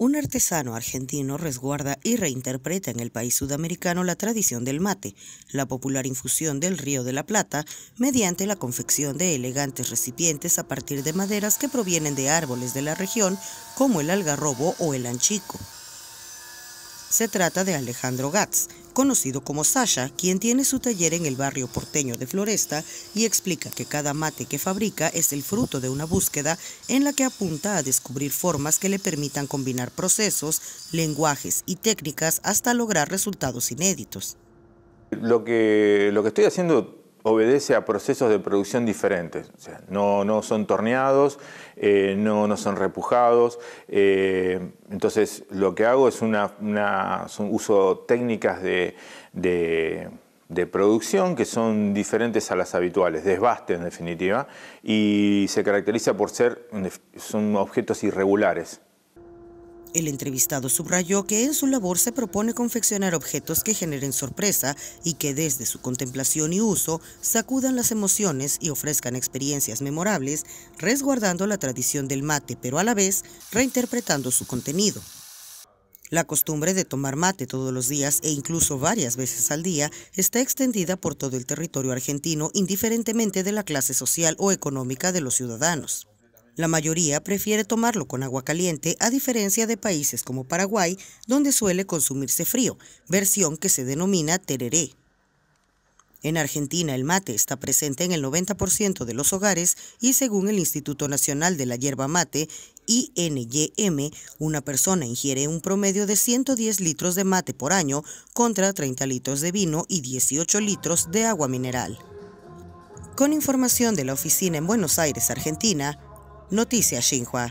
un artesano argentino resguarda y reinterpreta en el país sudamericano la tradición del mate, la popular infusión del Río de la Plata, mediante la confección de elegantes recipientes a partir de maderas que provienen de árboles de la región, como el algarrobo o el anchico. Se trata de Alejandro Gatz, conocido como Sasha, quien tiene su taller en el barrio porteño de Floresta y explica que cada mate que fabrica es el fruto de una búsqueda en la que apunta a descubrir formas que le permitan combinar procesos, lenguajes y técnicas hasta lograr resultados inéditos. Lo que, lo que estoy haciendo obedece a procesos de producción diferentes. no, son torneados, eh, no, no, son repujados. Eh, entonces, lo que hago es una, uso técnicas de, de, de, producción que son diferentes a las habituales, desbaste en definitiva, y se caracteriza por ser, son objetos irregulares. El entrevistado subrayó que en su labor se propone confeccionar objetos que generen sorpresa y que desde su contemplación y uso sacudan las emociones y ofrezcan experiencias memorables, resguardando la tradición del mate, pero a la vez reinterpretando su contenido. La costumbre de tomar mate todos los días e incluso varias veces al día está extendida por todo el territorio argentino indiferentemente de la clase social o económica de los ciudadanos. La mayoría prefiere tomarlo con agua caliente, a diferencia de países como Paraguay, donde suele consumirse frío, versión que se denomina tereré. En Argentina el mate está presente en el 90% de los hogares y según el Instituto Nacional de la Hierba Mate, INYM, una persona ingiere un promedio de 110 litros de mate por año contra 30 litros de vino y 18 litros de agua mineral. Con información de la oficina en Buenos Aires, Argentina, Noticias Xinhua.